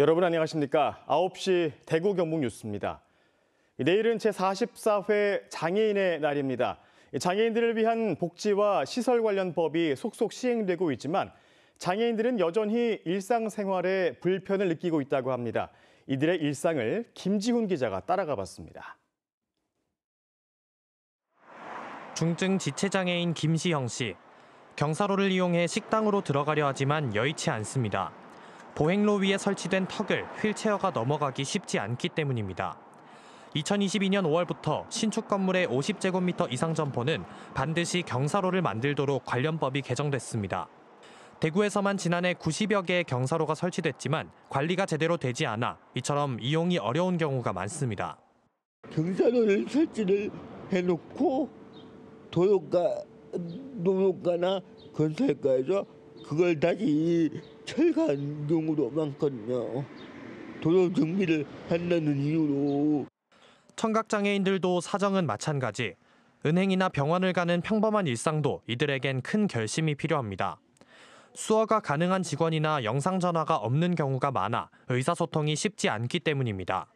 여러분 안녕하십니까? 9시 대구 경북 뉴스입니다. 내일은 제44회 장애인의 날입니다. 장애인들을 위한 복지와 시설 관련 법이 속속 시행되고 있지만 장애인들은 여전히 일상생활에 불편을 느끼고 있다고 합니다. 이들의 일상을 김지훈 기자가 따라가 봤습니다. 중증 지체장애인 김시영 씨. 경사로를 이용해 식당으로 들어가려 하지만 여의치 않습니다. 보행로 위에 설치된 턱을 휠체어가 넘어가기 쉽지 않기 때문입니다. 2022년 5월부터 신축 건물의 50제곱미터 이상 점포는 반드시 경사로를 만들도록 관련법이 개정됐습니다. 대구에서만 지난해 90여 개의 경사로가 설치됐지만 관리가 제대로 되지 않아 이처럼 이용이 어려운 경우가 많습니다. 경사로를 설치를 해놓고 도로가, 도로가나 건설가에서 그걸 다시 철거한 경우도 많거든요. 도로 정비를 한다는 이유로. 청각장애인들도 사정은 마찬가지. 은행이나 병원을 가는 평범한 일상도 이들에겐 큰 결심이 필요합니다. 수어가 가능한 직원이나 영상전화가 없는 경우가 많아 의사소통이 쉽지 않기 때문입니다.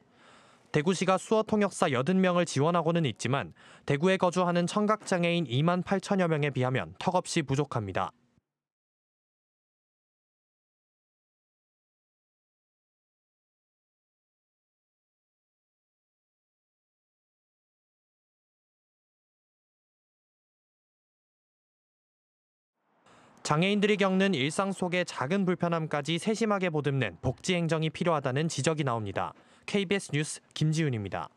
대구시가 수어 통역사 80명을 지원하고는 있지만 대구에 거주하는 청각장애인 2만 8천여 명에 비하면 턱없이 부족합니다. 장애인들이 겪는 일상 속의 작은 불편함까지 세심하게 보듬는 복지 행정이 필요하다는 지적이 나옵니다. KBS 뉴스 김지윤입니다.